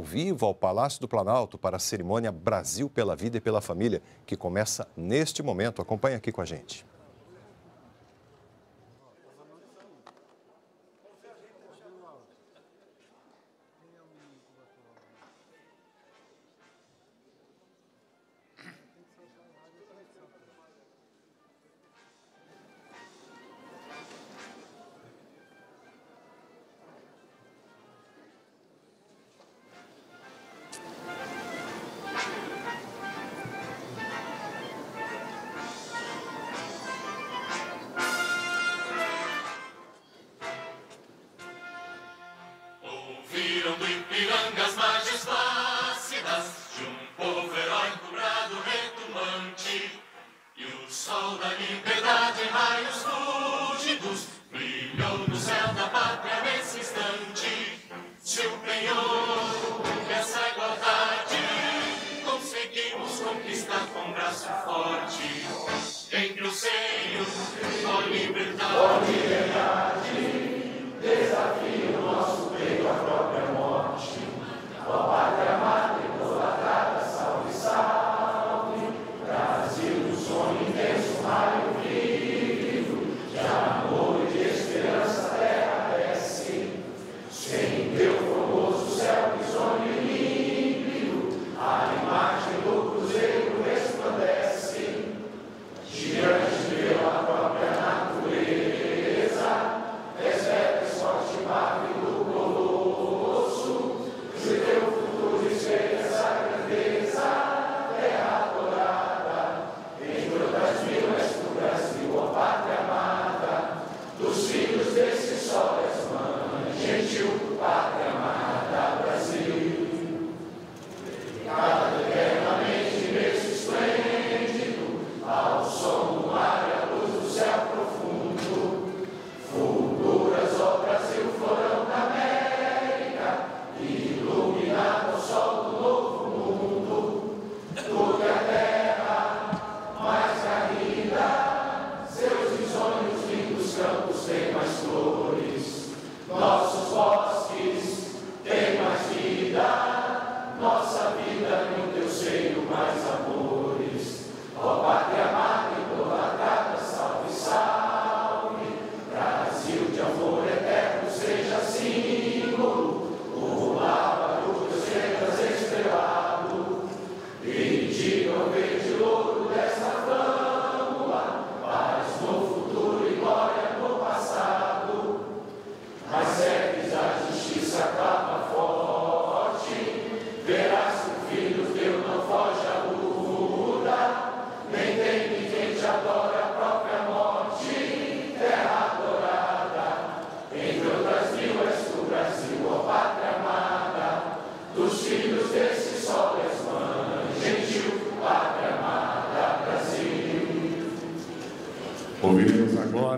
ao vivo ao Palácio do Planalto para a cerimônia Brasil pela Vida e pela Família, que começa neste momento. Acompanhe aqui com a gente.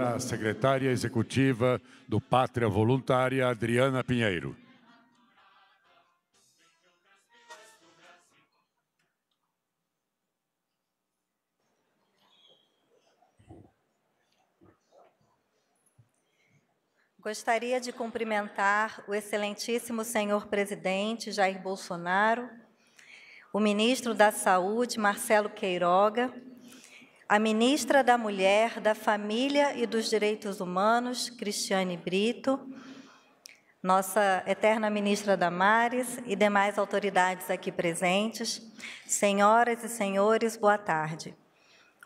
para a secretária executiva do Pátria Voluntária, Adriana Pinheiro. Gostaria de cumprimentar o excelentíssimo senhor presidente Jair Bolsonaro, o ministro da Saúde, Marcelo Queiroga, a ministra da Mulher, da Família e dos Direitos Humanos, Cristiane Brito, nossa eterna ministra Damares e demais autoridades aqui presentes, senhoras e senhores, boa tarde.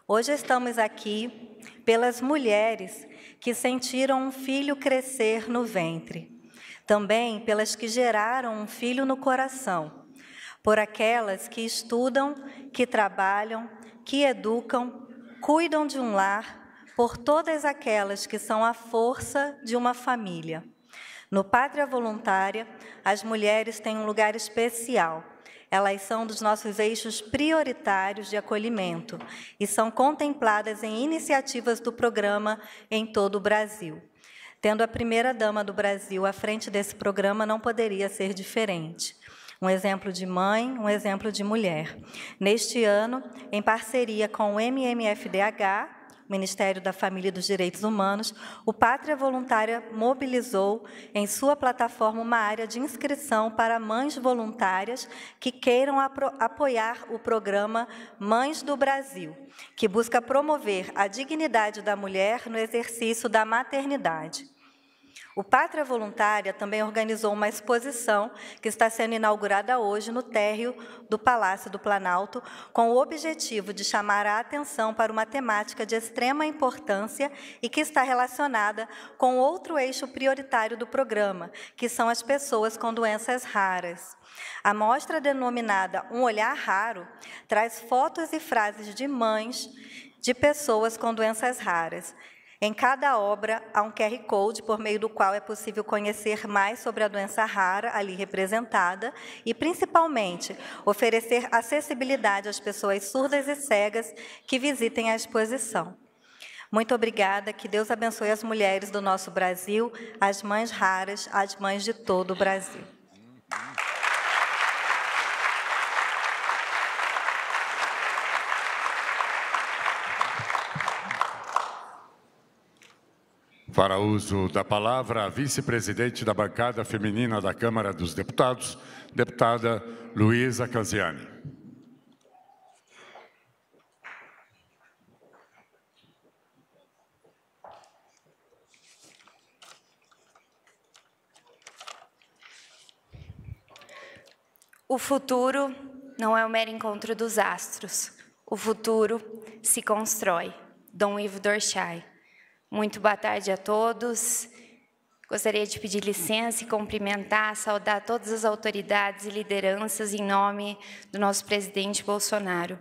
Hoje estamos aqui pelas mulheres que sentiram um filho crescer no ventre, também pelas que geraram um filho no coração, por aquelas que estudam, que trabalham, que educam cuidam de um lar por todas aquelas que são a força de uma família. No Pátria Voluntária, as mulheres têm um lugar especial. Elas são dos nossos eixos prioritários de acolhimento e são contempladas em iniciativas do programa em todo o Brasil. Tendo a primeira dama do Brasil à frente desse programa, não poderia ser diferente. Um exemplo de mãe, um exemplo de mulher. Neste ano, em parceria com o MMFDH, Ministério da Família e dos Direitos Humanos, o Pátria Voluntária mobilizou em sua plataforma uma área de inscrição para mães voluntárias que queiram apoiar o programa Mães do Brasil, que busca promover a dignidade da mulher no exercício da maternidade. O Pátria Voluntária também organizou uma exposição que está sendo inaugurada hoje no térreo do Palácio do Planalto, com o objetivo de chamar a atenção para uma temática de extrema importância e que está relacionada com outro eixo prioritário do programa, que são as pessoas com doenças raras. A mostra denominada Um Olhar Raro traz fotos e frases de mães de pessoas com doenças raras em cada obra há um QR Code por meio do qual é possível conhecer mais sobre a doença rara ali representada e, principalmente, oferecer acessibilidade às pessoas surdas e cegas que visitem a exposição. Muito obrigada, que Deus abençoe as mulheres do nosso Brasil, as mães raras, as mães de todo o Brasil. Para uso da palavra, a vice-presidente da bancada feminina da Câmara dos Deputados, deputada Luísa Casiani. O futuro não é o mero encontro dos astros. O futuro se constrói. Dom Ivo Dorchai. Muito boa tarde a todos. Gostaria de pedir licença e cumprimentar, saudar todas as autoridades e lideranças em nome do nosso presidente Bolsonaro.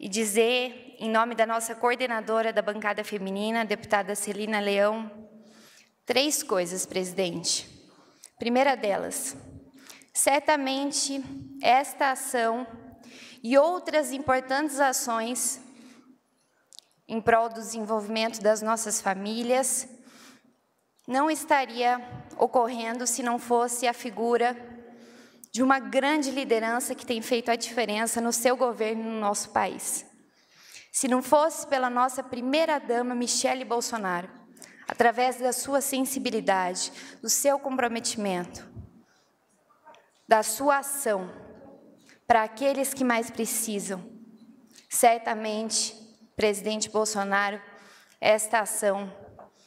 E dizer, em nome da nossa coordenadora da bancada feminina, deputada Celina Leão, três coisas, presidente. Primeira delas, certamente esta ação e outras importantes ações em prol do desenvolvimento das nossas famílias, não estaria ocorrendo se não fosse a figura de uma grande liderança que tem feito a diferença no seu governo e no nosso país. Se não fosse pela nossa primeira-dama, Michele Bolsonaro, através da sua sensibilidade, do seu comprometimento, da sua ação para aqueles que mais precisam, certamente presidente Bolsonaro, esta ação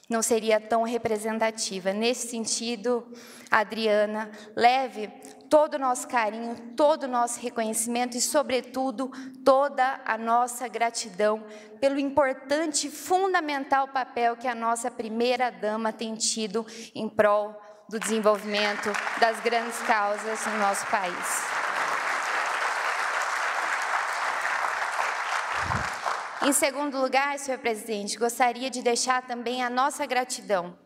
não seria tão representativa. Nesse sentido, Adriana, leve todo o nosso carinho, todo o nosso reconhecimento e, sobretudo, toda a nossa gratidão pelo importante e fundamental papel que a nossa primeira-dama tem tido em prol do desenvolvimento das grandes causas no nosso país. Em segundo lugar, senhor presidente, gostaria de deixar também a nossa gratidão.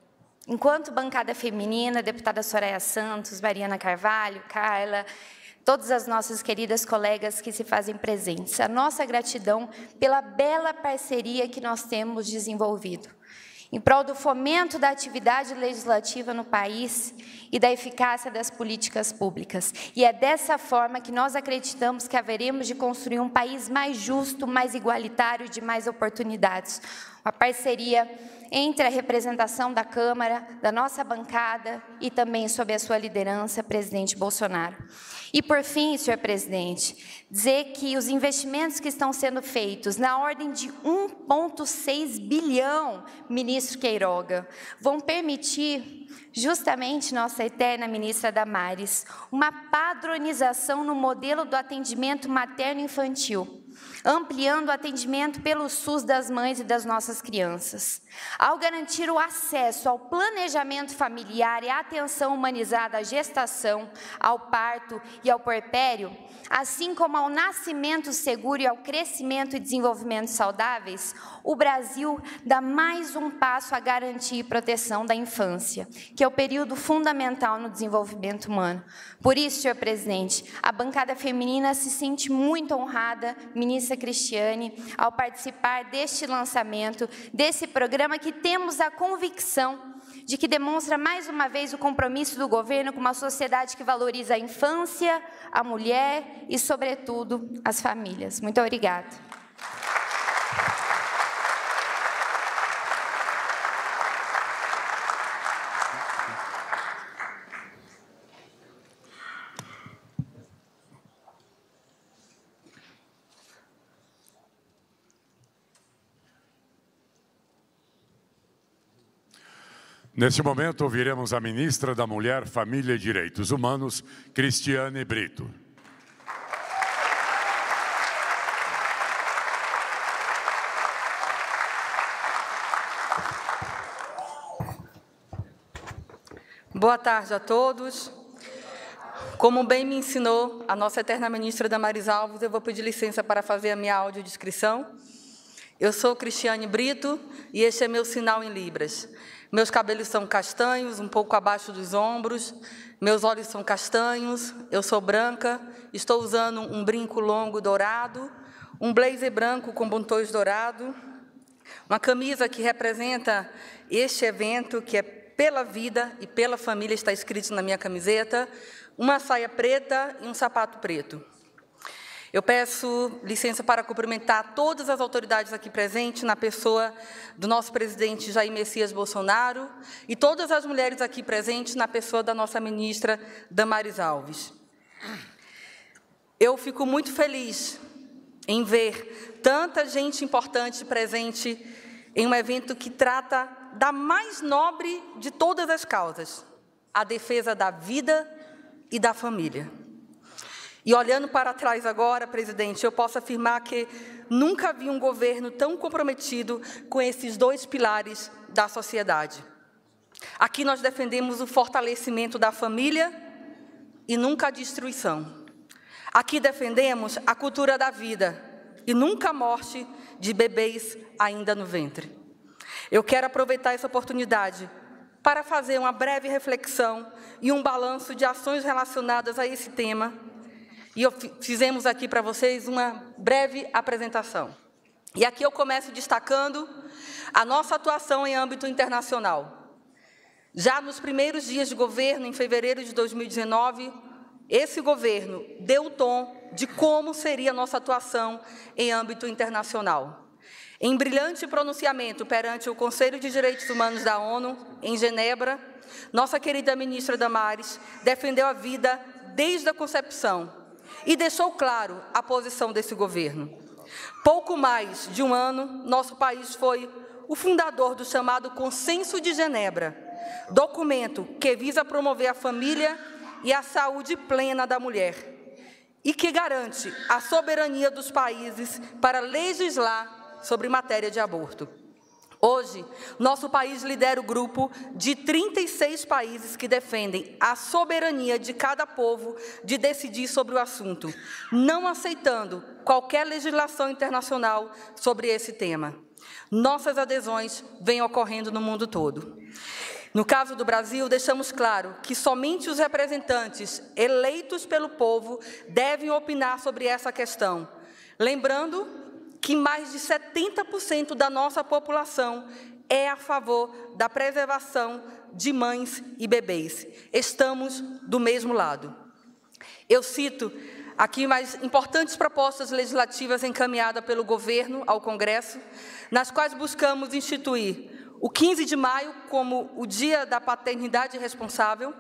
Enquanto bancada feminina, deputada Soraya Santos, Mariana Carvalho, Carla, todas as nossas queridas colegas que se fazem presentes, a nossa gratidão pela bela parceria que nós temos desenvolvido em prol do fomento da atividade legislativa no país e da eficácia das políticas públicas. E é dessa forma que nós acreditamos que haveremos de construir um país mais justo, mais igualitário e de mais oportunidades. Uma parceria entre a representação da Câmara, da nossa bancada e também sob a sua liderança, presidente Bolsonaro. E por fim, senhor presidente, dizer que os investimentos que estão sendo feitos na ordem de 1,6 bilhão, ministro Queiroga, vão permitir justamente nossa eterna ministra Damares uma padronização no modelo do atendimento materno-infantil ampliando o atendimento pelo SUS das mães e das nossas crianças. Ao garantir o acesso ao planejamento familiar e à atenção humanizada à gestação, ao parto e ao puerpério, assim como ao nascimento seguro e ao crescimento e desenvolvimento saudáveis, o Brasil dá mais um passo a garantir proteção da infância, que é o período fundamental no desenvolvimento humano. Por isso, senhor presidente, a bancada feminina se sente muito honrada, ministra Cristiane ao participar deste lançamento, desse programa que temos a convicção de que demonstra mais uma vez o compromisso do governo com uma sociedade que valoriza a infância, a mulher e, sobretudo, as famílias. Muito obrigada. Neste momento, ouviremos a ministra da Mulher, Família e Direitos Humanos, Cristiane Brito. Boa tarde a todos. Como bem me ensinou a nossa eterna ministra Damaris Alves, eu vou pedir licença para fazer a minha audiodescrição. Eu sou Cristiane Brito e este é meu sinal em Libras. Meus cabelos são castanhos, um pouco abaixo dos ombros. Meus olhos são castanhos. Eu sou branca. Estou usando um brinco longo dourado, um blazer branco com botões dourado, uma camisa que representa este evento que é pela vida e pela família está escrito na minha camiseta, uma saia preta e um sapato preto. Eu peço licença para cumprimentar todas as autoridades aqui presentes, na pessoa do nosso presidente Jair Messias Bolsonaro, e todas as mulheres aqui presentes, na pessoa da nossa ministra Damares Alves. Eu fico muito feliz em ver tanta gente importante presente em um evento que trata da mais nobre de todas as causas, a defesa da vida e da família. E olhando para trás agora, presidente, eu posso afirmar que nunca vi um governo tão comprometido com esses dois pilares da sociedade. Aqui nós defendemos o fortalecimento da família e nunca a destruição. Aqui defendemos a cultura da vida e nunca a morte de bebês ainda no ventre. Eu quero aproveitar essa oportunidade para fazer uma breve reflexão e um balanço de ações relacionadas a esse tema e eu fizemos aqui para vocês uma breve apresentação. E aqui eu começo destacando a nossa atuação em âmbito internacional. Já nos primeiros dias de governo, em fevereiro de 2019, esse governo deu o tom de como seria a nossa atuação em âmbito internacional. Em brilhante pronunciamento perante o Conselho de Direitos Humanos da ONU, em Genebra, nossa querida ministra Damares defendeu a vida desde a concepção e deixou claro a posição desse governo. Pouco mais de um ano, nosso país foi o fundador do chamado Consenso de Genebra, documento que visa promover a família e a saúde plena da mulher e que garante a soberania dos países para legislar sobre matéria de aborto. Hoje, nosso país lidera o grupo de 36 países que defendem a soberania de cada povo de decidir sobre o assunto, não aceitando qualquer legislação internacional sobre esse tema. Nossas adesões vêm ocorrendo no mundo todo. No caso do Brasil, deixamos claro que somente os representantes eleitos pelo povo devem opinar sobre essa questão, lembrando que mais de 70% da nossa população é a favor da preservação de mães e bebês. Estamos do mesmo lado. Eu cito aqui mais importantes propostas legislativas encaminhadas pelo governo ao Congresso, nas quais buscamos instituir o 15 de maio como o Dia da Paternidade Responsável,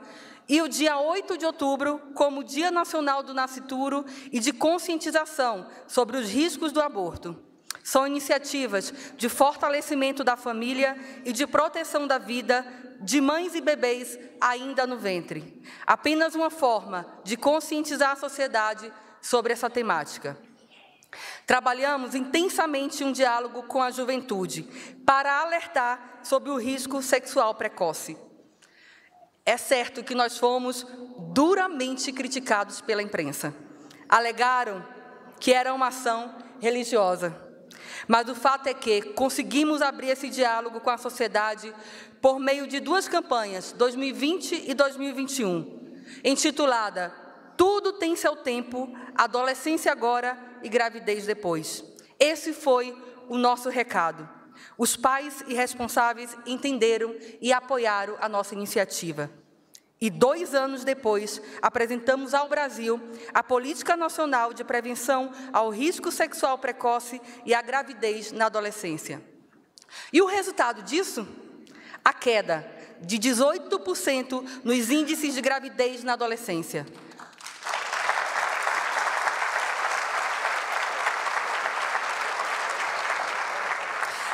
e o dia 8 de outubro como Dia Nacional do Nascituro e de conscientização sobre os riscos do aborto. São iniciativas de fortalecimento da família e de proteção da vida de mães e bebês ainda no ventre. Apenas uma forma de conscientizar a sociedade sobre essa temática. Trabalhamos intensamente um diálogo com a juventude para alertar sobre o risco sexual precoce. É certo que nós fomos duramente criticados pela imprensa. Alegaram que era uma ação religiosa. Mas o fato é que conseguimos abrir esse diálogo com a sociedade por meio de duas campanhas, 2020 e 2021, intitulada Tudo tem seu tempo, adolescência agora e gravidez depois. Esse foi o nosso recado. Os pais e responsáveis entenderam e apoiaram a nossa iniciativa. E dois anos depois, apresentamos ao Brasil a Política Nacional de Prevenção ao Risco Sexual Precoce e à Gravidez na Adolescência. E o resultado disso? A queda de 18% nos índices de gravidez na adolescência.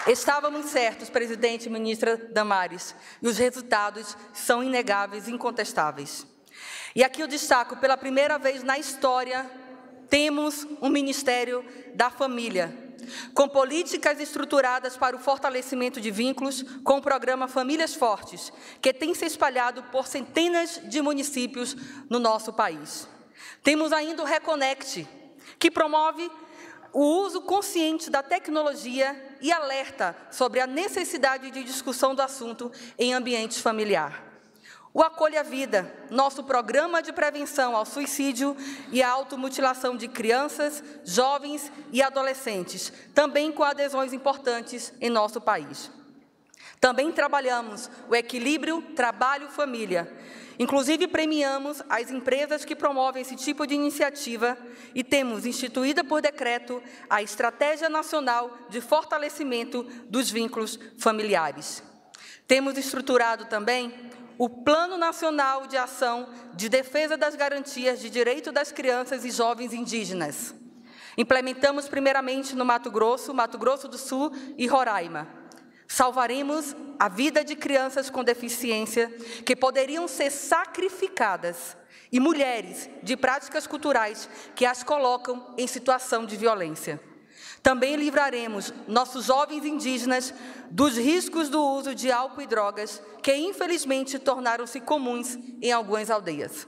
Estávamos certos, presidente e ministra Damares, e os resultados são inegáveis, incontestáveis. E aqui eu destaco, pela primeira vez na história, temos um Ministério da Família, com políticas estruturadas para o fortalecimento de vínculos com o programa Famílias Fortes, que tem se espalhado por centenas de municípios no nosso país. Temos ainda o Reconect, que promove o uso consciente da tecnologia e alerta sobre a necessidade de discussão do assunto em ambiente familiar. O Acolha Vida, nosso programa de prevenção ao suicídio e à automutilação de crianças, jovens e adolescentes, também com adesões importantes em nosso país. Também trabalhamos o equilíbrio trabalho-família Inclusive, premiamos as empresas que promovem esse tipo de iniciativa e temos instituída por decreto a Estratégia Nacional de Fortalecimento dos Vínculos Familiares. Temos estruturado também o Plano Nacional de Ação de Defesa das Garantias de Direito das Crianças e Jovens Indígenas. Implementamos primeiramente no Mato Grosso, Mato Grosso do Sul e Roraima. Salvaremos a vida de crianças com deficiência que poderiam ser sacrificadas e mulheres de práticas culturais que as colocam em situação de violência. Também livraremos nossos jovens indígenas dos riscos do uso de álcool e drogas que, infelizmente, tornaram-se comuns em algumas aldeias.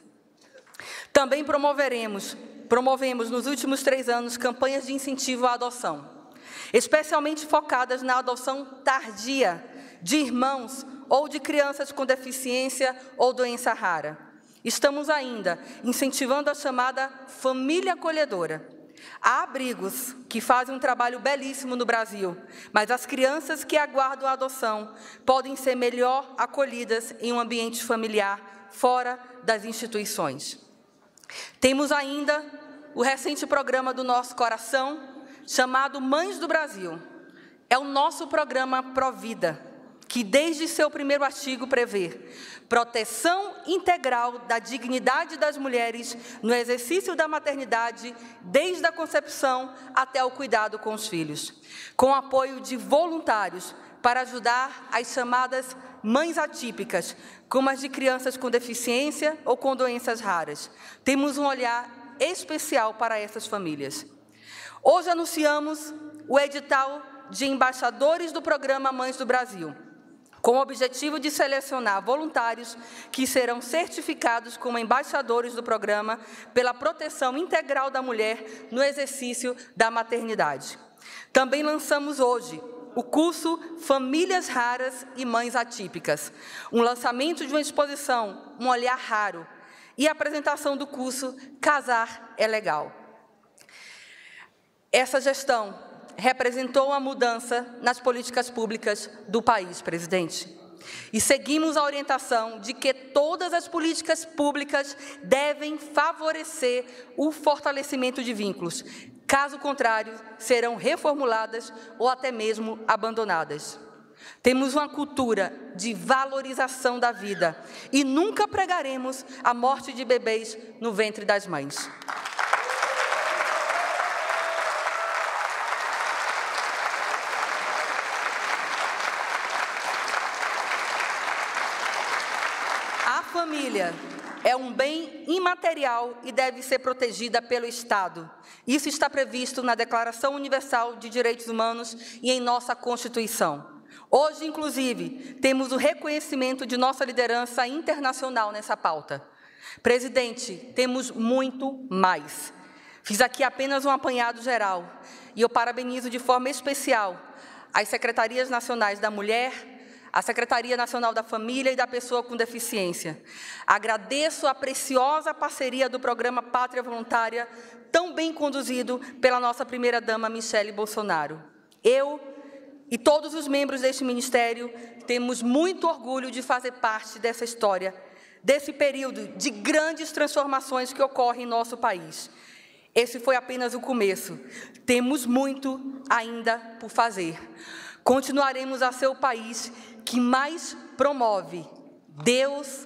Também promoveremos, promovemos nos últimos três anos campanhas de incentivo à adoção especialmente focadas na adoção tardia de irmãos ou de crianças com deficiência ou doença rara. Estamos ainda incentivando a chamada família acolhedora. Há abrigos que fazem um trabalho belíssimo no Brasil, mas as crianças que aguardam a adoção podem ser melhor acolhidas em um ambiente familiar fora das instituições. Temos ainda o recente programa do Nosso Coração, chamado Mães do Brasil. É o nosso programa Provida, que desde seu primeiro artigo prevê proteção integral da dignidade das mulheres no exercício da maternidade, desde a concepção até o cuidado com os filhos, com apoio de voluntários para ajudar as chamadas mães atípicas, como as de crianças com deficiência ou com doenças raras. Temos um olhar especial para essas famílias. Hoje anunciamos o edital de embaixadores do programa Mães do Brasil, com o objetivo de selecionar voluntários que serão certificados como embaixadores do programa pela proteção integral da mulher no exercício da maternidade. Também lançamos hoje o curso Famílias Raras e Mães Atípicas, um lançamento de uma exposição, um olhar raro, e a apresentação do curso Casar é Legal essa gestão representou a mudança nas políticas públicas do país, presidente. E seguimos a orientação de que todas as políticas públicas devem favorecer o fortalecimento de vínculos. Caso contrário, serão reformuladas ou até mesmo abandonadas. Temos uma cultura de valorização da vida e nunca pregaremos a morte de bebês no ventre das mães. é um bem imaterial e deve ser protegida pelo Estado. Isso está previsto na Declaração Universal de Direitos Humanos e em nossa Constituição. Hoje, inclusive, temos o reconhecimento de nossa liderança internacional nessa pauta. Presidente, temos muito mais. Fiz aqui apenas um apanhado geral e eu parabenizo de forma especial as secretarias nacionais da Mulher, a Secretaria Nacional da Família e da Pessoa com Deficiência. Agradeço a preciosa parceria do programa Pátria Voluntária, tão bem conduzido pela nossa primeira-dama Michele Bolsonaro. Eu e todos os membros deste ministério temos muito orgulho de fazer parte dessa história, desse período de grandes transformações que ocorre em nosso país. Esse foi apenas o começo. Temos muito ainda por fazer. Continuaremos a ser o país que mais promove Deus,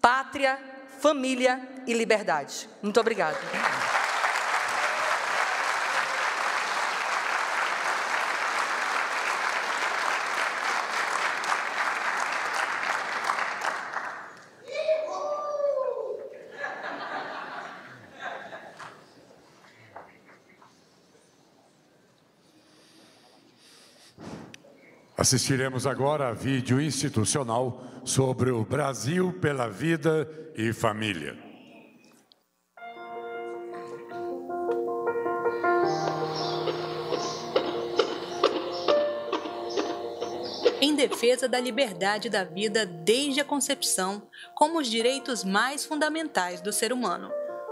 pátria, família e liberdade. Muito obrigada. Assistiremos agora a vídeo institucional sobre o Brasil pela Vida e Família. Em defesa da liberdade da vida desde a concepção, como os direitos mais fundamentais do ser humano.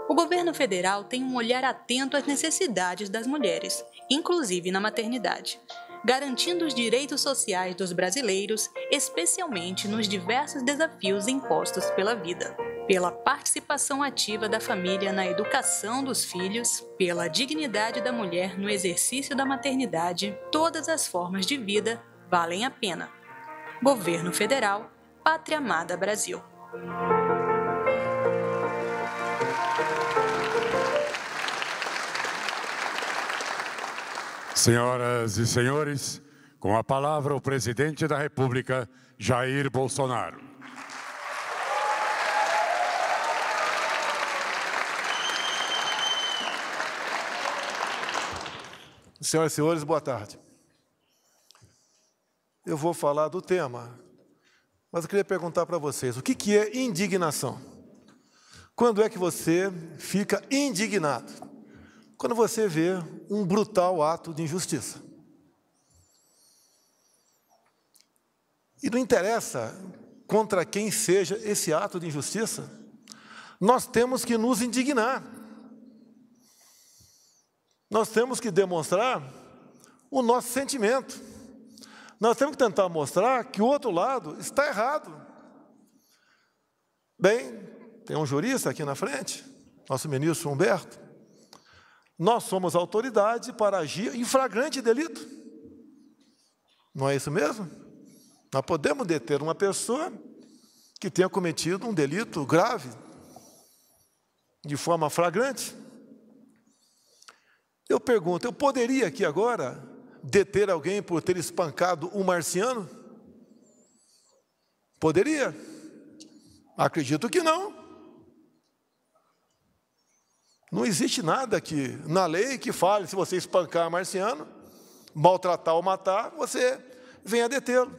O governo federal tem um olhar atento às necessidades das mulheres, inclusive na maternidade garantindo os direitos sociais dos brasileiros, especialmente nos diversos desafios impostos pela vida. Pela participação ativa da família na educação dos filhos, pela dignidade da mulher no exercício da maternidade, todas as formas de vida valem a pena. Governo Federal, Pátria Amada Brasil. Senhoras e senhores, com a palavra o presidente da República, Jair Bolsonaro. Senhoras e senhores, boa tarde. Eu vou falar do tema, mas eu queria perguntar para vocês: o que, que é indignação? Quando é que você fica indignado? Quando você vê um brutal ato de injustiça. E não interessa contra quem seja esse ato de injustiça, nós temos que nos indignar. Nós temos que demonstrar o nosso sentimento. Nós temos que tentar mostrar que o outro lado está errado. Bem, tem um jurista aqui na frente, nosso ministro Humberto nós somos autoridade para agir em flagrante delito. Não é isso mesmo? Nós podemos deter uma pessoa que tenha cometido um delito grave, de forma flagrante. Eu pergunto, eu poderia aqui agora deter alguém por ter espancado um marciano? Poderia? Acredito que não. Não existe nada que na lei que fale se você espancar marciano, maltratar ou matar, você venha detê-lo.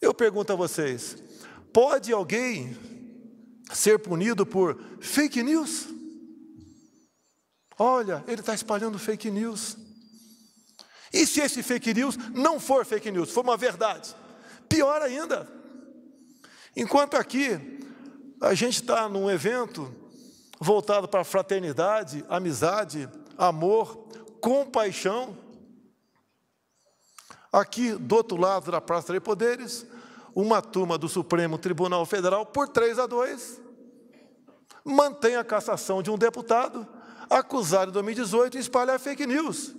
Eu pergunto a vocês: pode alguém ser punido por fake news? Olha, ele está espalhando fake news. E se esse fake news não for fake news, for uma verdade? Pior ainda. Enquanto aqui a gente está num evento voltado para fraternidade, amizade, amor, compaixão. Aqui, do outro lado da Praça de Poderes, uma turma do Supremo Tribunal Federal, por 3 a 2, mantém a cassação de um deputado acusado em 2018 de espalhar fake news.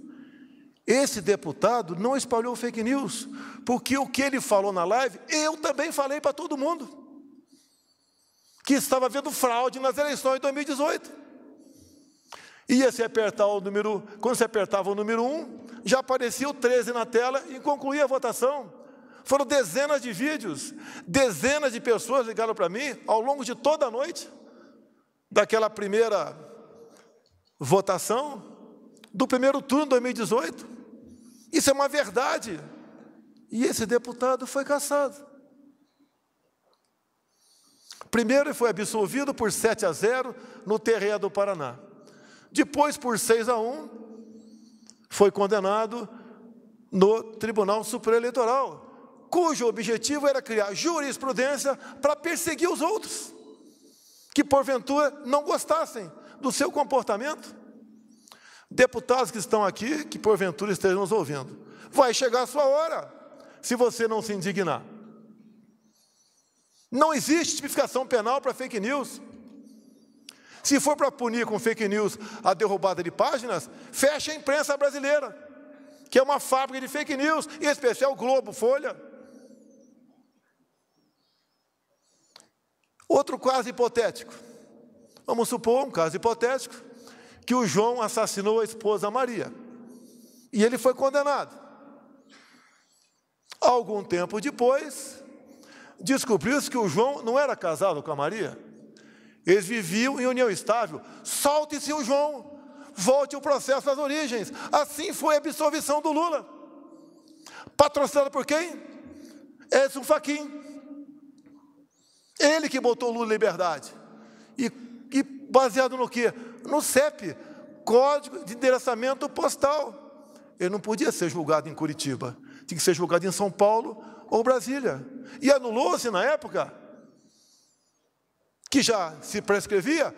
Esse deputado não espalhou fake news, porque o que ele falou na live, eu também falei para todo mundo que estava havendo fraude nas eleições de 2018. Ia se apertar o número, quando se apertava o número 1, já aparecia o 13 na tela e concluía a votação. Foram dezenas de vídeos, dezenas de pessoas ligaram para mim ao longo de toda a noite, daquela primeira votação, do primeiro turno de 2018. Isso é uma verdade. E esse deputado foi caçado. Primeiro ele foi absolvido por 7 a 0 no terreiro do Paraná. Depois, por 6 a 1, foi condenado no Tribunal Supremo Eleitoral, cujo objetivo era criar jurisprudência para perseguir os outros que porventura não gostassem do seu comportamento. Deputados que estão aqui, que porventura estejam nos ouvindo, vai chegar a sua hora, se você não se indignar. Não existe tipificação penal para fake news. Se for para punir com fake news a derrubada de páginas, fecha a imprensa brasileira, que é uma fábrica de fake news, em especial Globo, Folha. Outro caso hipotético. Vamos supor um caso hipotético que o João assassinou a esposa Maria e ele foi condenado. Algum tempo depois, descobriu-se que o João não era casado com a Maria. Eles viviam em união estável. Solte-se o João, volte o processo às origens. Assim foi a absolvição do Lula. Patrocinado por quem? Edson Fachin. Ele que botou o Lula em liberdade. E, e baseado no quê? No CEP, Código de Endereçamento Postal. Ele não podia ser julgado em Curitiba. Tinha que ser julgado em São Paulo, ou Brasília. E anulou-se assim, na época, que já se prescrevia,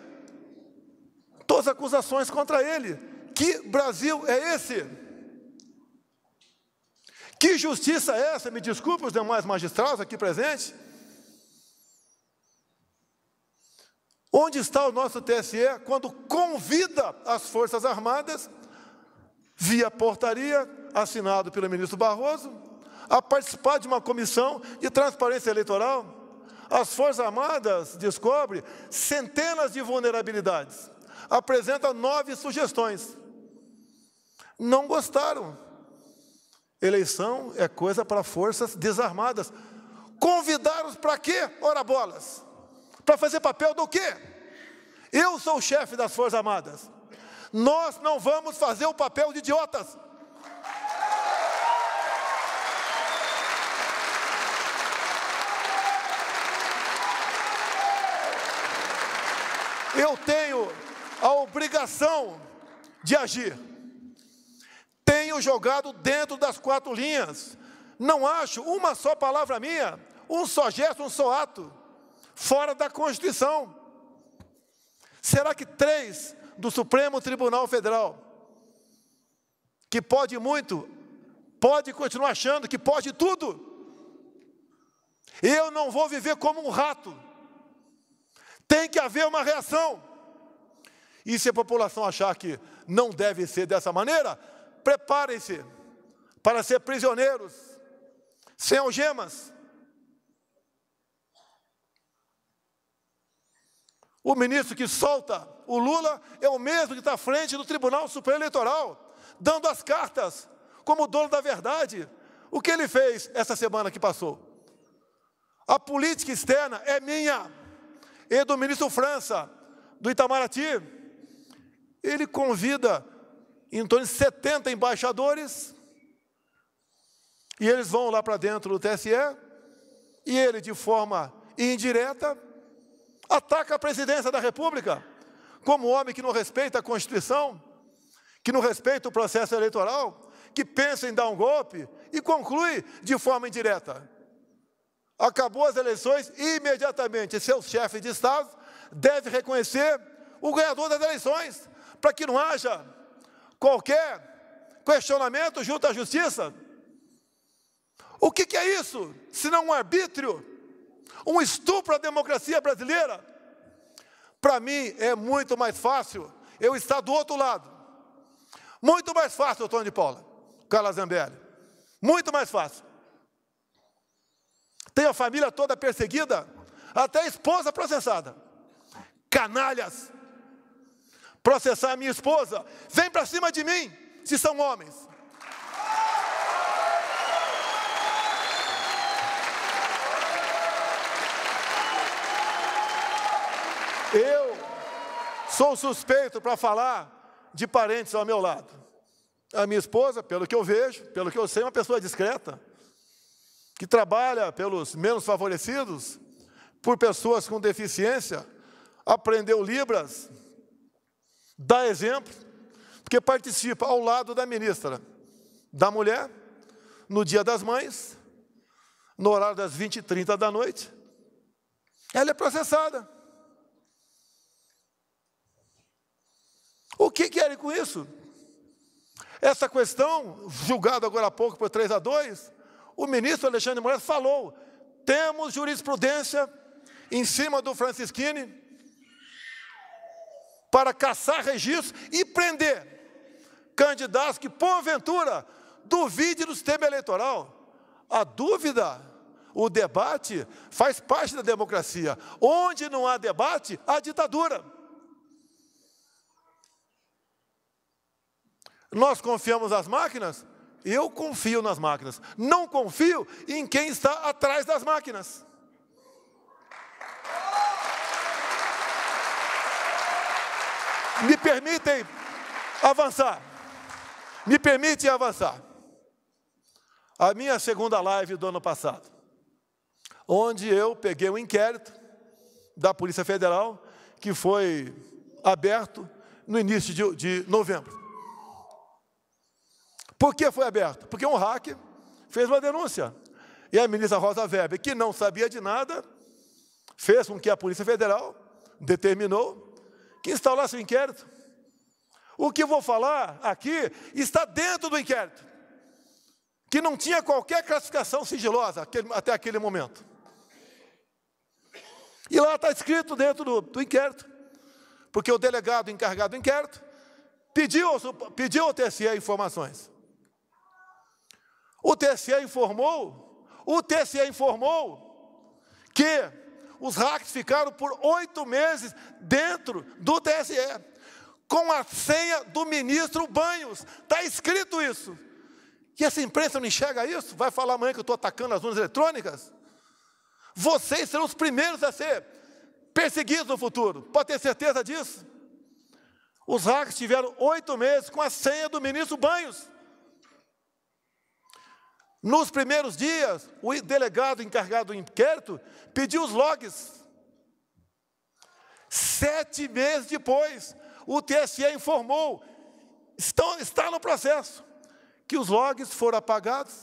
todas as acusações contra ele. Que Brasil é esse? Que justiça é essa? Me desculpe os demais magistrados aqui presentes. Onde está o nosso TSE quando convida as Forças Armadas, via portaria, assinado pelo ministro Barroso, a participar de uma comissão de transparência eleitoral. As Forças Armadas descobrem centenas de vulnerabilidades, apresenta nove sugestões. Não gostaram. Eleição é coisa para forças desarmadas. Convidaram para quê? Ora bolas. Para fazer papel do quê? Eu sou o chefe das Forças Armadas. Nós não vamos fazer o papel de idiotas. eu tenho a obrigação de agir. Tenho jogado dentro das quatro linhas. Não acho uma só palavra minha, um só gesto, um só ato, fora da Constituição. Será que três do Supremo Tribunal Federal, que pode muito, pode continuar achando que pode tudo? Eu não vou viver como um rato tem que haver uma reação. E se a população achar que não deve ser dessa maneira, preparem-se para ser prisioneiros, sem algemas. O ministro que solta o Lula é o mesmo que está à frente do Tribunal Supremo Eleitoral, dando as cartas como dono da verdade. O que ele fez essa semana que passou? A política externa é minha e do ministro França, do Itamaraty. Ele convida em torno de 70 embaixadores, e eles vão lá para dentro do TSE, e ele, de forma indireta, ataca a presidência da República, como homem que não respeita a Constituição, que não respeita o processo eleitoral, que pensa em dar um golpe, e conclui de forma indireta. Acabou as eleições, imediatamente seus chefes de Estado devem reconhecer o ganhador das eleições, para que não haja qualquer questionamento junto à justiça. O que, que é isso, se não um arbítrio, um estupro à democracia brasileira? Para mim é muito mais fácil eu estar do outro lado. Muito mais fácil, Antônio de Paula, Carla Zambelli. Muito mais fácil tem a família toda perseguida, até a esposa processada. Canalhas! Processar a minha esposa, vem para cima de mim, se são homens. Eu sou suspeito para falar de parentes ao meu lado. A minha esposa, pelo que eu vejo, pelo que eu sei, é uma pessoa discreta que trabalha pelos menos favorecidos, por pessoas com deficiência, aprendeu Libras, dá exemplo, porque participa ao lado da ministra, da mulher, no dia das mães, no horário das 20 e 30 da noite. Ela é processada. O que querem com isso? Essa questão, julgada agora há pouco por 3 a 2, o ministro Alexandre Moraes falou: temos jurisprudência em cima do Francisquini para caçar registros e prender candidatos que, porventura, duvide do sistema eleitoral. A dúvida, o debate, faz parte da democracia. Onde não há debate, há ditadura. Nós confiamos nas máquinas? Eu confio nas máquinas, não confio em quem está atrás das máquinas. Me permitem avançar. Me permitem avançar. A minha segunda live do ano passado, onde eu peguei um inquérito da Polícia Federal que foi aberto no início de, de novembro. Por que foi aberto? Porque um hacker fez uma denúncia. E a ministra Rosa Weber, que não sabia de nada, fez com que a Polícia Federal determinou que instaurasse o um inquérito. O que vou falar aqui está dentro do inquérito, que não tinha qualquer classificação sigilosa até aquele momento. E lá está escrito dentro do, do inquérito, porque o delegado encarregado do inquérito pediu, pediu ao TSE informações. O TSE informou, o TSE informou que os hacks ficaram por oito meses dentro do TSE, com a senha do ministro Banhos. Está escrito isso. E essa imprensa não enxerga isso? Vai falar amanhã que eu estou atacando as urnas eletrônicas? Vocês serão os primeiros a ser perseguidos no futuro. Pode ter certeza disso? Os hacks tiveram oito meses com a senha do ministro Banhos. Nos primeiros dias, o delegado encarregado do inquérito pediu os logs. Sete meses depois, o TSE informou, estão, está no processo, que os logs foram apagados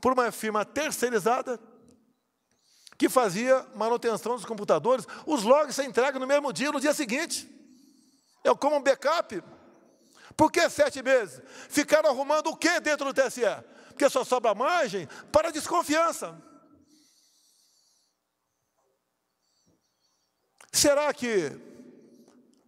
por uma firma terceirizada que fazia manutenção dos computadores. Os logs são entregues no mesmo dia, no dia seguinte. É como um backup. Por que sete meses? Ficaram arrumando o que dentro do TSE? porque só sobra margem para a desconfiança. Será que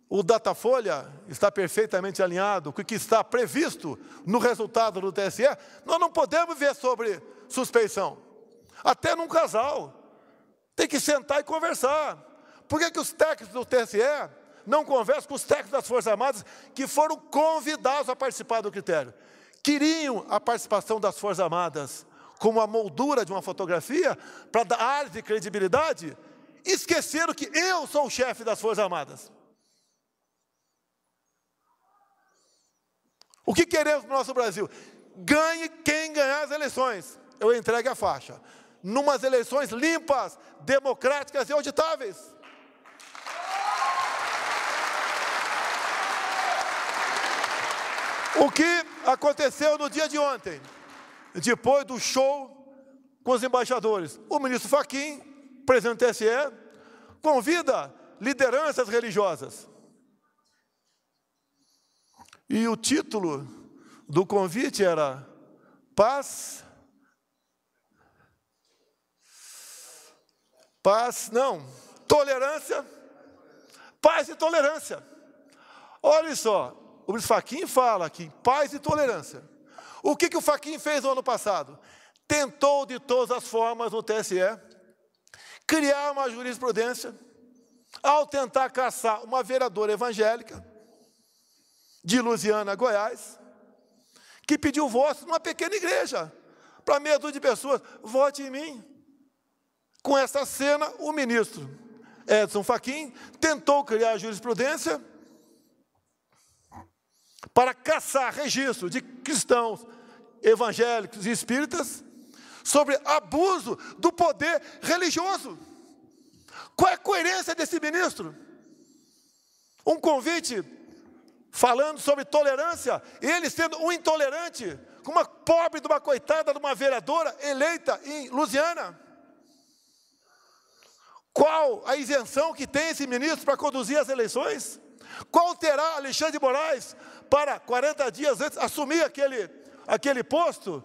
o Datafolha está perfeitamente alinhado com o que está previsto no resultado do TSE? Nós não podemos ver sobre suspeição. Até num casal. Tem que sentar e conversar. Por que, que os técnicos do TSE não conversam com os técnicos das Forças Armadas que foram convidados a participar do critério? queriam a participação das Forças Armadas como a moldura de uma fotografia para dar de credibilidade, esqueceram que eu sou o chefe das Forças Armadas. O que queremos para o nosso Brasil? Ganhe quem ganhar as eleições. Eu entregue a faixa. Numas eleições limpas, democráticas e auditáveis. O que aconteceu no dia de ontem, depois do show com os embaixadores? O ministro Faquim, presidente do TSE, convida lideranças religiosas. E o título do convite era Paz. Paz, não, tolerância, paz e tolerância. Olha só, o Faquim fala aqui, paz e tolerância. O que, que o Faquim fez no ano passado? Tentou de todas as formas no TSE criar uma jurisprudência ao tentar caçar uma vereadora evangélica de Lusiana, Goiás, que pediu voto numa pequena igreja para meia dúzia de pessoas, vote em mim. Com essa cena, o ministro Edson Fachin tentou criar jurisprudência para caçar registros de cristãos evangélicos e espíritas sobre abuso do poder religioso. Qual é a coerência desse ministro? Um convite falando sobre tolerância, ele sendo um intolerante, com uma pobre de uma coitada de uma vereadora eleita em Lusiana. Qual a isenção que tem esse ministro para conduzir as eleições? Qual terá Alexandre de Moraes para 40 dias antes assumir aquele, aquele posto?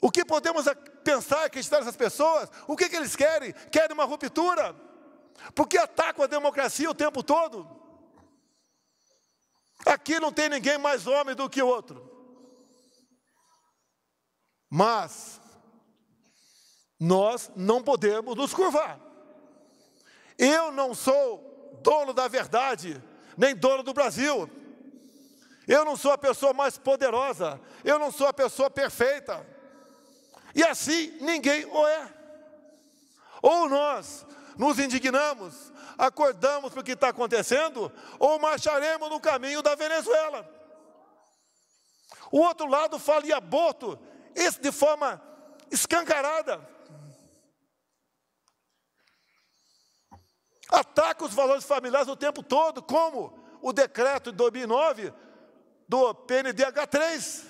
O que podemos pensar, acreditar nessas pessoas? O que, que eles querem? Querem uma ruptura? Porque atacam a democracia o tempo todo? Aqui não tem ninguém mais homem do que o outro. Mas nós não podemos nos curvar. Eu não sou dono da verdade, nem dono do Brasil. Eu não sou a pessoa mais poderosa, eu não sou a pessoa perfeita. E assim ninguém o é. Ou nós nos indignamos, acordamos para o que está acontecendo, ou marcharemos no caminho da Venezuela. O outro lado fala em aborto, isso de forma escancarada. Ataca os valores familiares o tempo todo, como o decreto de 2009 do PNDH3,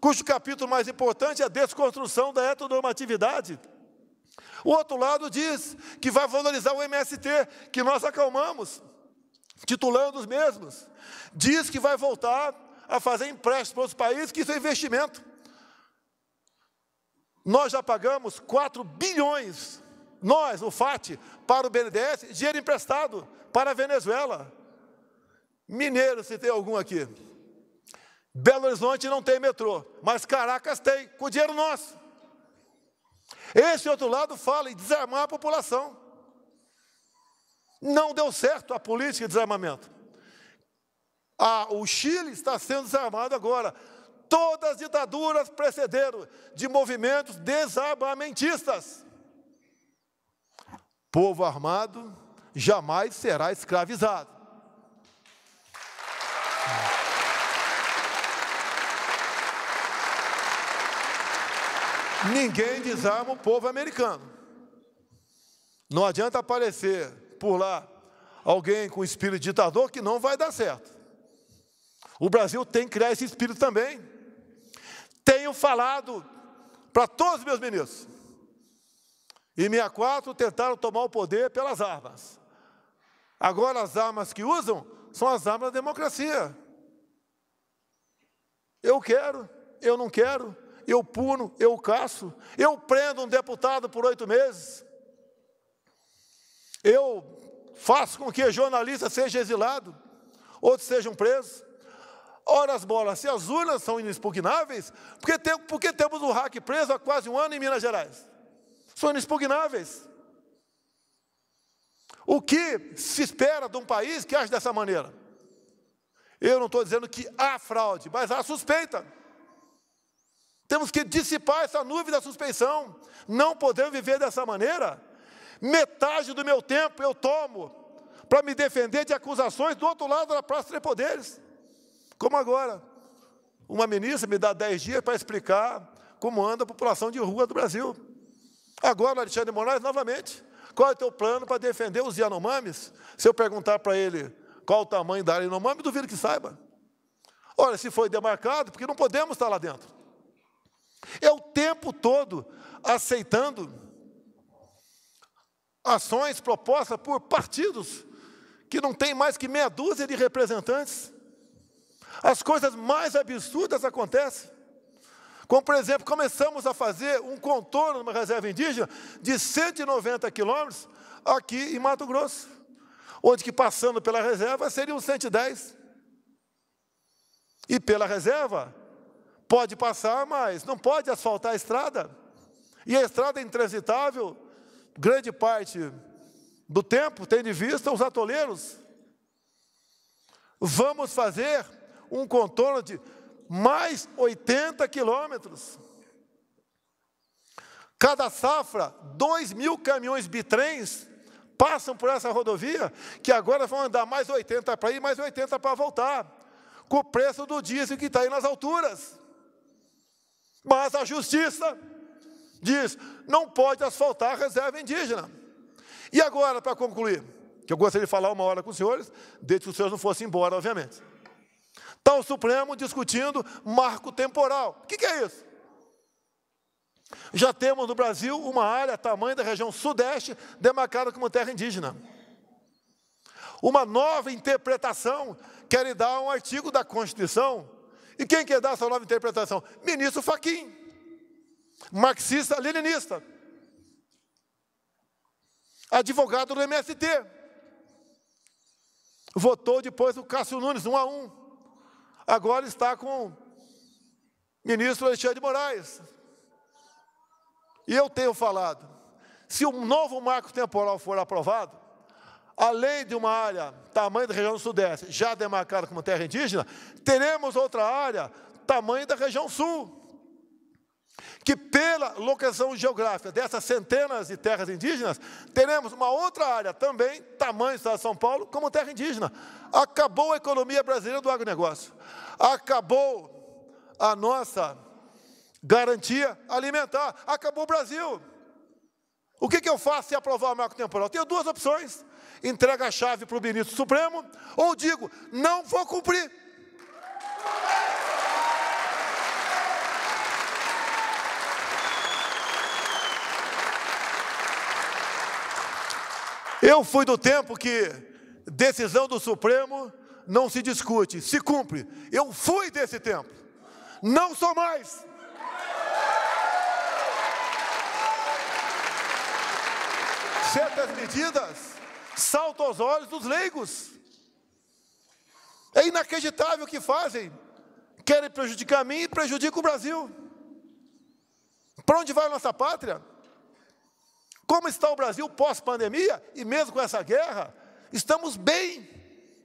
cujo capítulo mais importante é a desconstrução da heteronormatividade. O outro lado diz que vai valorizar o MST, que nós acalmamos, titulando os mesmos. Diz que vai voltar a fazer empréstimos para os países, que isso é investimento. Nós já pagamos 4 bilhões, nós, o FAT, para o BNDES, dinheiro emprestado para a Venezuela. Mineiro, se tem algum aqui. Belo Horizonte não tem metrô, mas Caracas tem, com dinheiro nosso. Esse outro lado fala em desarmar a população. Não deu certo a política de desarmamento. Ah, o Chile está sendo desarmado agora. Todas as ditaduras precederam de movimentos desarmamentistas. Povo armado jamais será escravizado. Ninguém desarma o povo americano. Não adianta aparecer por lá alguém com espírito ditador que não vai dar certo. O Brasil tem que criar esse espírito também. Tenho falado para todos os meus ministros. Em 64 tentaram tomar o poder pelas armas. Agora as armas que usam são as armas da democracia. Eu quero, eu não quero, eu puno, eu caço, eu prendo um deputado por oito meses, eu faço com que jornalista seja exilado, outros sejam presos. Ora as bolas, se as urnas são inexpugnáveis, porque, tem, porque temos o hack preso há quase um ano em Minas Gerais. São inexpugnáveis. O que se espera de um país que age dessa maneira? Eu não estou dizendo que há fraude, mas há suspeita. Temos que dissipar essa nuvem da suspeição. Não podemos viver dessa maneira. Metade do meu tempo eu tomo para me defender de acusações do outro lado da Praça de Poderes. Como agora. Uma ministra me dá dez dias para explicar como anda a população de rua do Brasil. Agora, Alexandre Moraes, novamente. Qual é o teu plano para defender os Yanomamis? Se eu perguntar para ele qual o tamanho da área Yanomami, duvido que saiba. Olha, se foi demarcado, porque não podemos estar lá dentro. É o tempo todo aceitando ações propostas por partidos que não têm mais que meia dúzia de representantes. As coisas mais absurdas acontecem. Como, por exemplo, começamos a fazer um contorno numa reserva indígena de 190 quilômetros aqui em Mato Grosso, onde que passando pela reserva seriam 110. E pela reserva, Pode passar, mas não pode asfaltar a estrada. E a estrada é intransitável, grande parte do tempo tem de vista os atoleiros. Vamos fazer um contorno de mais 80 quilômetros. Cada safra, 2 mil caminhões bitrens passam por essa rodovia, que agora vão andar mais 80 para ir, mais 80 para voltar, com o preço do diesel que está aí nas alturas. Mas a justiça diz: não pode asfaltar a reserva indígena. E agora, para concluir, que eu gostaria de falar uma hora com os senhores, desde que os senhores não fossem embora, obviamente. Está o Supremo discutindo marco temporal. O que, que é isso? Já temos no Brasil uma área, tamanho da região sudeste, demarcada como terra indígena. Uma nova interpretação querem dar um artigo da Constituição e quem quer dar essa nova interpretação? Ministro Faquim, marxista leninista, advogado do MST. Votou depois o Cássio Nunes, um a um. Agora está com o ministro Alexandre de Moraes. E eu tenho falado: se o um novo marco temporal for aprovado, além de uma área, tamanho da região sudeste, já demarcada como terra indígena, teremos outra área, tamanho da região sul, que pela locação geográfica dessas centenas de terras indígenas, teremos uma outra área também, tamanho do Estado de São Paulo, como terra indígena. Acabou a economia brasileira do agronegócio. Acabou a nossa garantia alimentar. Acabou o Brasil. O que, que eu faço se aprovar o marco temporal? tenho duas opções entrega a chave para o ministro Supremo, ou digo, não vou cumprir. Eu fui do tempo que decisão do Supremo não se discute, se cumpre. Eu fui desse tempo. Não sou mais. Certas medidas salta aos olhos dos leigos. É inacreditável o que fazem. Querem prejudicar a mim e prejudicam o Brasil. Para onde vai a nossa pátria? Como está o Brasil pós-pandemia e mesmo com essa guerra? Estamos bem,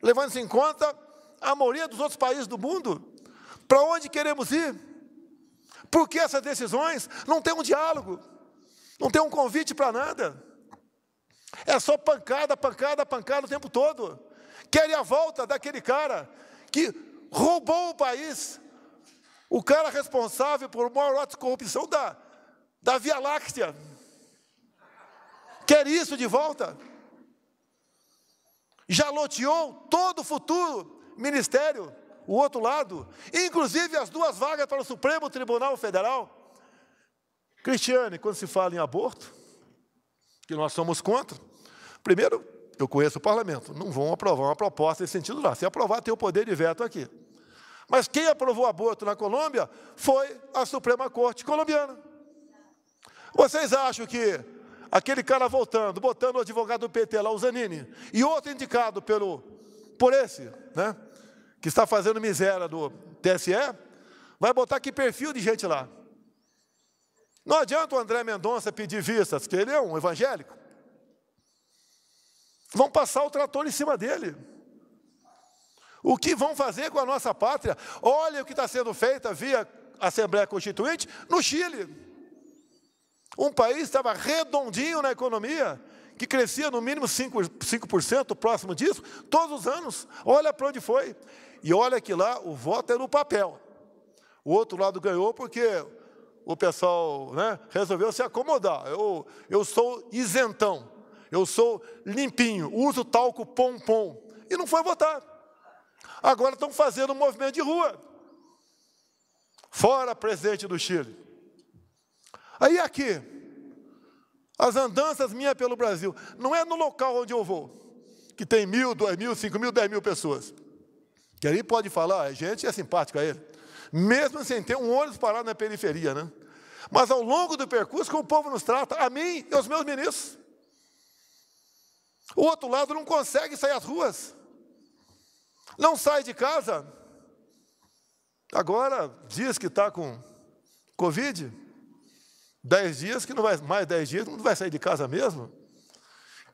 levando-se em conta a maioria dos outros países do mundo. Para onde queremos ir? Por que essas decisões? Não tem um diálogo, não tem um convite para nada. É só pancada, pancada, pancada o tempo todo. Querem a volta daquele cara que roubou o país. O cara responsável por maior ato de corrupção da, da Via Láctea. Quer isso de volta? Já loteou todo o futuro ministério, o outro lado, inclusive as duas vagas para o Supremo Tribunal Federal. Cristiane, quando se fala em aborto, que nós somos contra. Primeiro, eu conheço o parlamento, não vão aprovar uma proposta nesse sentido lá. Se aprovar, tem o poder de veto aqui. Mas quem aprovou aborto na Colômbia foi a Suprema Corte colombiana. Vocês acham que aquele cara voltando, botando o advogado do PT lá, o Zanini, e outro indicado pelo, por esse, né, que está fazendo miséria do TSE, vai botar que perfil de gente lá? Não adianta o André Mendonça pedir vistas, que ele é um evangélico. Vão passar o trator em cima dele. O que vão fazer com a nossa pátria? Olha o que está sendo feito via Assembleia Constituinte no Chile. Um país estava redondinho na economia, que crescia no mínimo 5%, 5% próximo disso, todos os anos. Olha para onde foi. E olha que lá o voto é no papel. O outro lado ganhou porque o pessoal né, resolveu se acomodar. Eu, eu sou isentão, eu sou limpinho, uso talco pompom. E não foi votar. Agora estão fazendo um movimento de rua. Fora presidente do Chile. Aí aqui, as andanças minhas pelo Brasil. Não é no local onde eu vou, que tem mil, dois mil, cinco mil, dez mil pessoas. Que ali pode falar, a é gente é simpático a ele mesmo sem ter um ônibus parado na periferia, né? Mas ao longo do percurso, como o povo nos trata, a mim e aos meus ministros. O outro lado não consegue sair às ruas, não sai de casa. Agora diz que está com Covid, dez dias, que não vai mais dez dias, não vai sair de casa mesmo.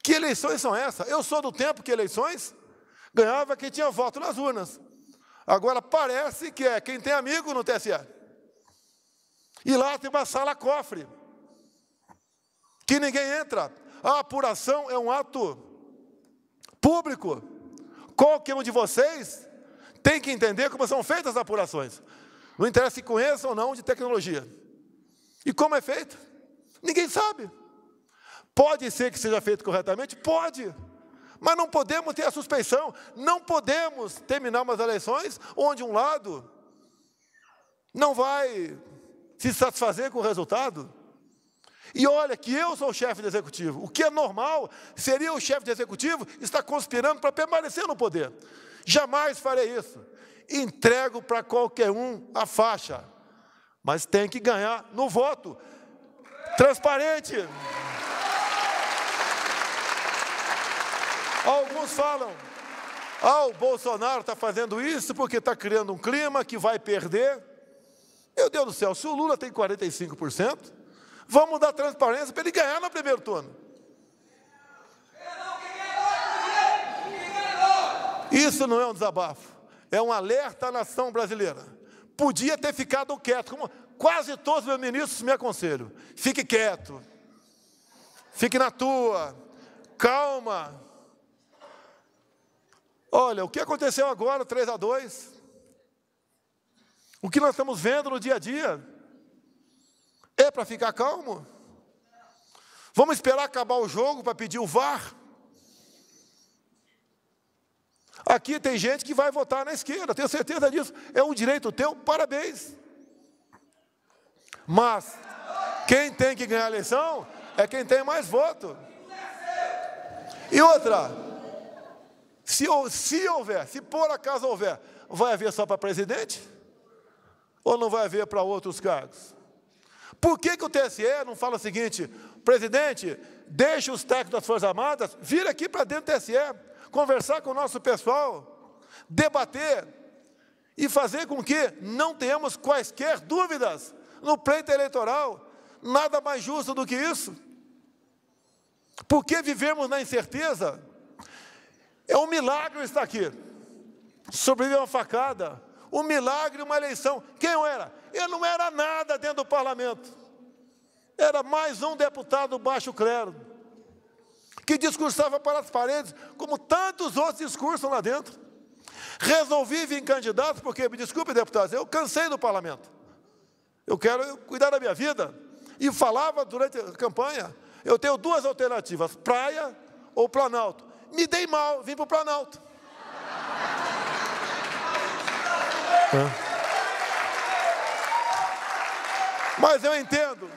Que eleições são essas? Eu sou do tempo que eleições ganhava quem tinha voto nas urnas. Agora parece que é quem tem amigo no TSE. E lá tem uma sala cofre, que ninguém entra. A apuração é um ato público. Qualquer um de vocês tem que entender como são feitas as apurações. Não interessa se conheça ou não de tecnologia. E como é feito? Ninguém sabe. Pode ser que seja feito corretamente? Pode. Mas não podemos ter a suspeição, não podemos terminar umas eleições onde um lado não vai se satisfazer com o resultado. E olha que eu sou o chefe de executivo. O que é normal seria o chefe de executivo estar conspirando para permanecer no poder. Jamais farei isso. Entrego para qualquer um a faixa, mas tem que ganhar no voto. Transparente. Alguns falam, ah, o Bolsonaro está fazendo isso porque está criando um clima que vai perder. Meu Deus do céu, se o Lula tem 45%, vamos dar transparência para ele ganhar no primeiro turno. Isso não é um desabafo, é um alerta à nação brasileira. Podia ter ficado quieto, como quase todos os meus ministros me aconselham. Fique quieto, fique na tua, calma Olha, o que aconteceu agora, 3 a 2? O que nós estamos vendo no dia a dia? É para ficar calmo? Vamos esperar acabar o jogo para pedir o VAR? Aqui tem gente que vai votar na esquerda, tenho certeza disso. É um direito teu, parabéns. Mas quem tem que ganhar a eleição é quem tem mais voto. E outra, se, se houver, se por acaso houver, vai haver só para presidente? Ou não vai haver para outros cargos? Por que, que o TSE não fala o seguinte, presidente, deixe os técnicos das Forças Armadas vir aqui para dentro do TSE, conversar com o nosso pessoal, debater e fazer com que não tenhamos quaisquer dúvidas no pleito eleitoral. Nada mais justo do que isso. Por que vivemos na incerteza? É um milagre estar aqui. Sobreviver uma facada, um milagre, uma eleição. Quem eu era? Eu não era nada dentro do parlamento. Era mais um deputado baixo clero, que discursava para as paredes, como tantos outros discursam lá dentro. Resolvi vir candidato, porque, me desculpe, deputados, eu cansei do parlamento. Eu quero cuidar da minha vida. E falava durante a campanha, eu tenho duas alternativas, praia ou planalto me dei mal, vim para o Planalto. Mas eu entendo.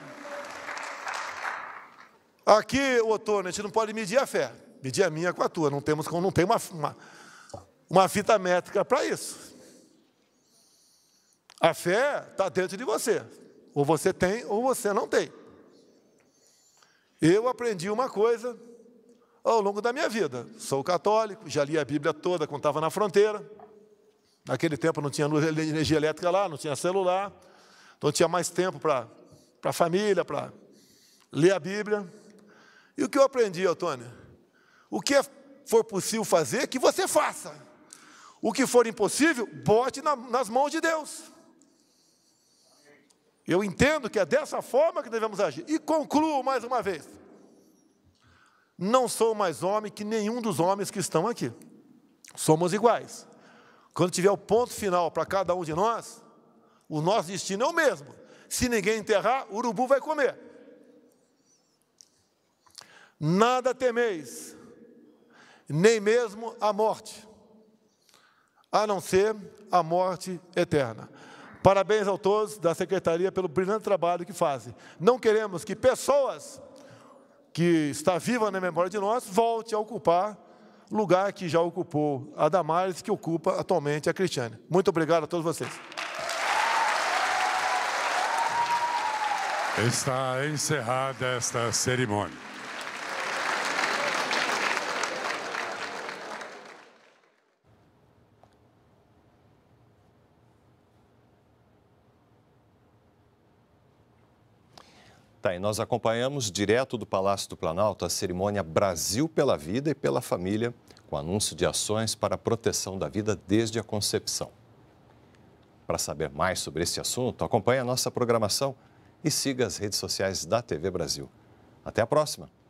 Aqui, outono, a gente não pode medir a fé. Medir a minha com a tua. Não temos não tem uma, uma, uma fita métrica para isso. A fé está dentro de você. Ou você tem ou você não tem. Eu aprendi uma coisa ao longo da minha vida. Sou católico, já li a Bíblia toda quando estava na fronteira. Naquele tempo não tinha energia elétrica lá, não tinha celular, então tinha mais tempo para a família, para ler a Bíblia. E o que eu aprendi, Antônio? O que é, for possível fazer, que você faça. O que for impossível, bote na, nas mãos de Deus. Eu entendo que é dessa forma que devemos agir. E concluo mais uma vez. Não sou mais homem que nenhum dos homens que estão aqui. Somos iguais. Quando tiver o ponto final para cada um de nós, o nosso destino é o mesmo. Se ninguém enterrar, o urubu vai comer. Nada temeis, nem mesmo a morte, a não ser a morte eterna. Parabéns a todos da secretaria pelo brilhante trabalho que fazem. Não queremos que pessoas que está viva na memória de nós, volte a ocupar o lugar que já ocupou a Damares, que ocupa atualmente a Cristiane. Muito obrigado a todos vocês. Está encerrada esta cerimônia. Tá, e nós acompanhamos direto do Palácio do Planalto a cerimônia Brasil pela Vida e pela Família, com anúncio de ações para a proteção da vida desde a concepção. Para saber mais sobre esse assunto, acompanhe a nossa programação e siga as redes sociais da TV Brasil. Até a próxima!